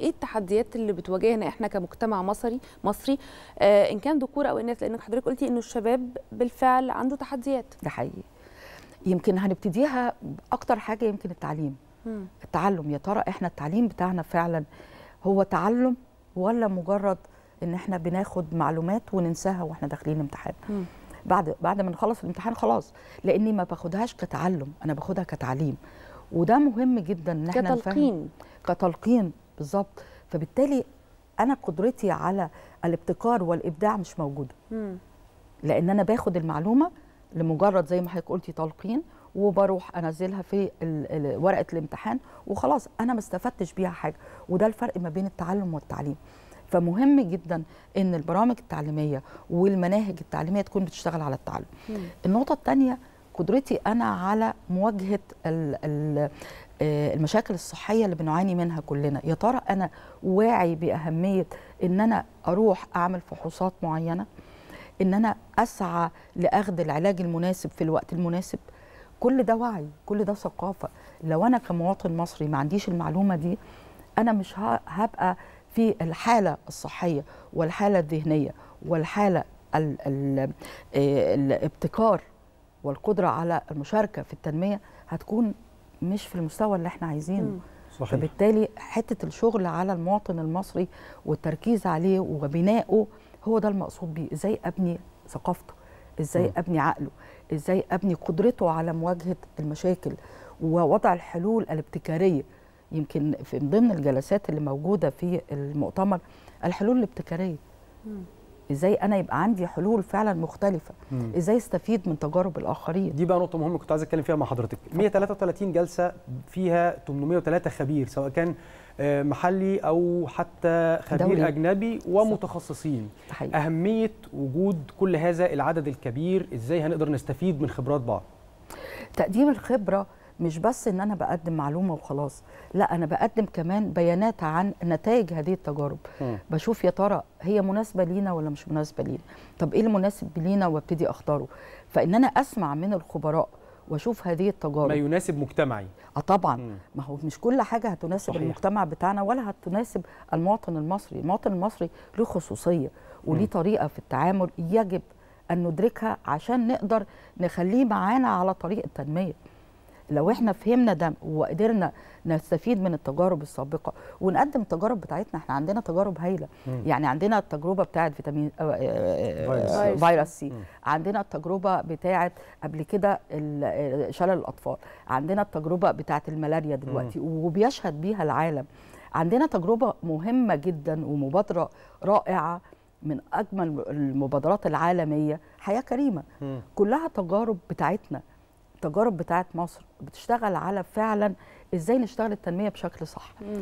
ايه التحديات اللي بتواجهنا احنا كمجتمع مصري مصري آه ان كان ذكور او اناث لان حضرتك قلتي انه الشباب بالفعل عنده تحديات ده حقيقي يمكن هنبتديها اكتر حاجه يمكن التعليم م. التعلم يا ترى احنا التعليم بتاعنا فعلا هو تعلم ولا مجرد ان احنا بناخد معلومات وننساها واحنا داخلين امتحان بعد بعد ما نخلص الامتحان خلاص لاني ما باخدهاش كتعلم انا باخدها كتعليم وده مهم جدا ان احنا كتلقين كتلقين بالظبط فبالتالي انا قدرتي على الابتكار والابداع مش موجوده مم. لان انا باخد المعلومه لمجرد زي ما حضرتك قلتي تلقين وبروح انزلها في ورقه الامتحان وخلاص انا ما استفدتش بيها حاجه وده الفرق ما بين التعلم والتعليم فمهم جدا ان البرامج التعليميه والمناهج التعليميه تكون بتشتغل على التعلم مم. النقطه الثانيه قدرتي انا على مواجهه آه، المشاكل الصحيه اللي بنعاني منها كلنا يا ترى انا واعي باهميه ان انا اروح اعمل فحوصات معينه ان انا اسعى لاخذ العلاج المناسب في الوقت المناسب كل ده وعي كل ده ثقافه لو انا كمواطن مصري ما عنديش المعلومه دي انا مش هبقى في الحاله الصحيه والحاله الذهنيه والحاله آه، الابتكار والقدره على المشاركه في التنميه هتكون مش في المستوى اللي احنا عايزينه صحيح. فبالتالي حته الشغل على المواطن المصري والتركيز عليه وبنائه هو ده المقصود بيه ازاي ابني ثقافته ازاي م. ابني عقله ازاي ابني قدرته على مواجهه المشاكل ووضع الحلول الابتكاريه يمكن في ضمن الجلسات اللي موجوده في المؤتمر الحلول الابتكاريه م. ازاي انا يبقى عندي حلول فعلا مختلفه مم. ازاي استفيد من تجارب الاخرين دي بقى نقطه مهمه كنت عايز اتكلم فيها مع حضرتك 133 جلسه فيها 803 خبير سواء كان آه، محلي او حتى خبير دولي. اجنبي ومتخصصين حقيقي. اهميه وجود كل هذا العدد الكبير ازاي هنقدر نستفيد من خبرات بعض تقديم الخبره مش بس ان انا بقدم معلومه وخلاص لا انا بقدم كمان بيانات عن نتائج هذه التجارب م. بشوف يا ترى هي مناسبه لينا ولا مش مناسبه لينا طب ايه المناسب لينا وابتدي اختاره فان انا اسمع من الخبراء واشوف هذه التجارب ما يناسب مجتمعي اه طبعا م. ما هو مش كل حاجه هتناسب صحيح. المجتمع بتاعنا ولا هتناسب المواطن المصري المواطن المصري له خصوصيه وليه طريقه في التعامل يجب ان ندركها عشان نقدر نخليه معانا على طريق التنميه لو احنا فهمنا ده وقدرنا نستفيد من التجارب السابقه ونقدم التجارب بتاعتنا احنا عندنا تجارب هايله يعني عندنا التجربه بتاعه فيتامين آه، آه، آه، فيروس سي عندنا التجربه بتاعه قبل كده شلل الاطفال عندنا التجربه بتاعه الملاريا دلوقتي وبيشهد بيها العالم عندنا تجربه مهمه جدا ومبادره رائعه من اجمل المبادرات العالميه حياه كريمه كلها تجارب بتاعتنا التجارب بتاعت مصر بتشتغل على فعلا ازاي نشتغل التنميه بشكل صح مم.